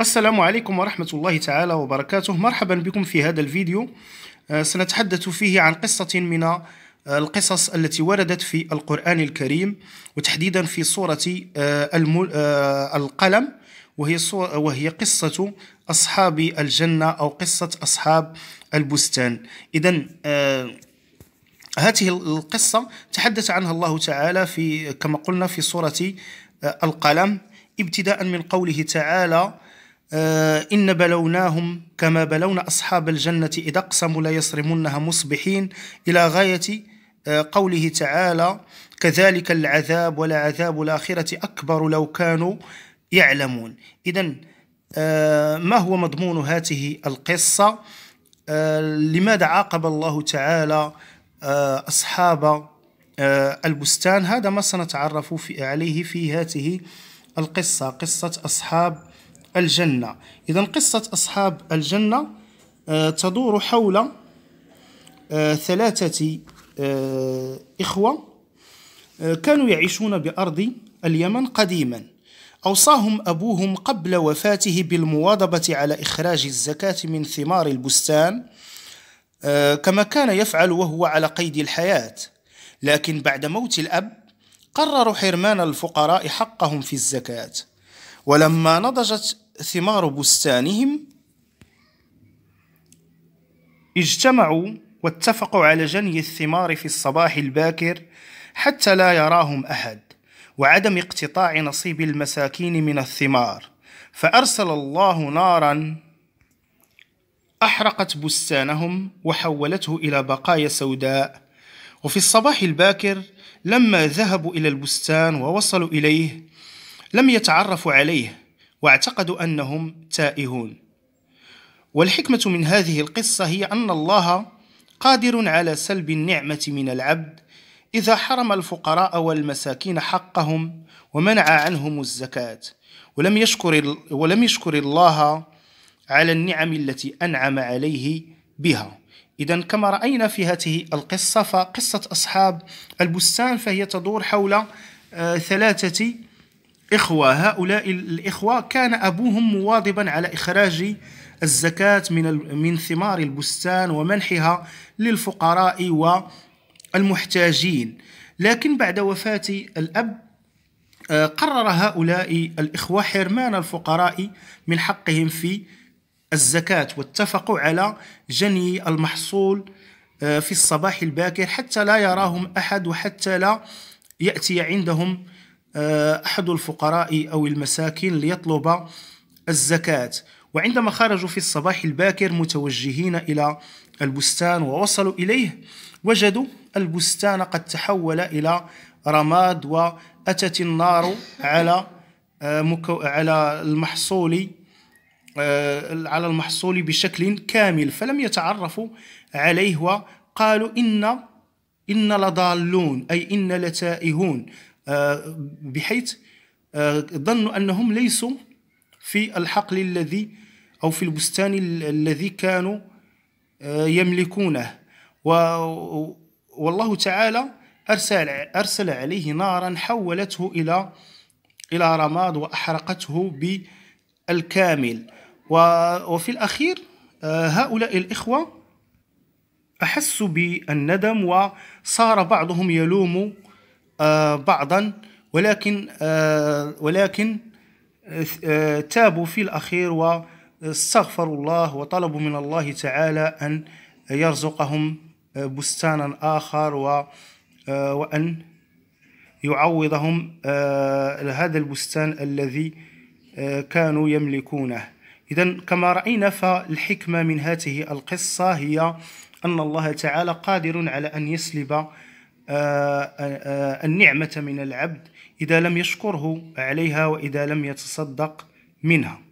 السلام عليكم ورحمة الله تعالى وبركاته مرحبا بكم في هذا الفيديو آه، سنتحدث فيه عن قصة من آه، القصص التي وردت في القرآن الكريم وتحديدا في سورة آه، القلم وهي وهي قصة أصحاب الجنة أو قصة أصحاب البستان إذا هذه القصة تحدث عنها الله تعالى في كما قلنا في سورة القلم ابتداء من قوله تعالى آه، إن بلوناهم كما بلونا أصحاب الجنة إذا أقسموا ليصرمنها مصبحين إلى غاية آه، قوله تعالى كذلك العذاب ولعذاب الآخرة أكبر لو كانوا يعلمون إذا آه، ما هو مضمون هذه القصة لماذا عاقب الله تعالى أصحاب البستان هذا ما سنتعرف عليه في هذه القصة قصة أصحاب الجنة إذا قصة أصحاب الجنة آه، تدور حول آه، ثلاثة آه، إخوة كانوا يعيشون بأرض اليمن قديما أوصاهم أبوهم قبل وفاته بالمواظبة على إخراج الزكاة من ثمار البستان كما كان يفعل وهو على قيد الحياة لكن بعد موت الأب قرروا حرمان الفقراء حقهم في الزكاة ولما نضجت ثمار بستانهم اجتمعوا واتفقوا على جني الثمار في الصباح الباكر حتى لا يراهم احد وعدم اقتطاع نصيب المساكين من الثمار فارسل الله نارا احرقت بستانهم وحولته الى بقايا سوداء وفي الصباح الباكر لما ذهبوا الى البستان ووصلوا اليه لم يتعرفوا عليه واعتقدوا انهم تائهون والحكمه من هذه القصه هي ان الله قادر على سلب النعمه من العبد اذا حرم الفقراء والمساكين حقهم ومنع عنهم الزكاه ولم يشكر ولم يشكر الله على النعم التي انعم عليه بها اذا كما راينا في هذه القصه فقصه اصحاب البستان فهي تدور حول آه، ثلاثه إخوة هؤلاء الإخوة كان أبوهم مواظبا على إخراج الزكاة من من ثمار البستان ومنحها للفقراء والمحتاجين لكن بعد وفاة الأب آه، قرر هؤلاء الإخوة حرمان الفقراء من حقهم في الزكاة واتفقوا على جني المحصول آه، في الصباح الباكر حتى لا يراهم أحد وحتى لا يأتي عندهم آه، أحد الفقراء أو المساكين ليطلب الزكاة وعندما خرجوا في الصباح الباكر متوجهين إلى البستان ووصلوا إليه وجدوا البستان قد تحول إلى رماد وأتت النار على آه، على المحصول آه، على المحصول بشكل كامل فلم يتعرفوا عليه وقالوا إن إن لضالون أي إن لتائهون آه، بحيث آه، ظنوا أنهم ليسوا في الحقل الذي أو في البستان الذي كانوا آه، يملكونه والله تعالى أرسل, أرسل عليه نارا حولته إلى إلى رماد وأحرقته بالكامل وفي الأخير هؤلاء الإخوة أحسوا بالندم وصار بعضهم يلوم آه، بعضا ولكن آه، ولكن آه، تابوا في الأخير واستغفروا الله وطلبوا من الله تعالى أن يرزقهم بستانا آخر و وأن يعوضهم هذا البستان الذي كانوا يملكونه إذا كما رأينا فالحكمة من هذه القصة هي أن الله تعالى قادر على أن يسلب آه، آه، النعمة من العبد إذا لم يشكره عليها وإذا لم يتصدق منها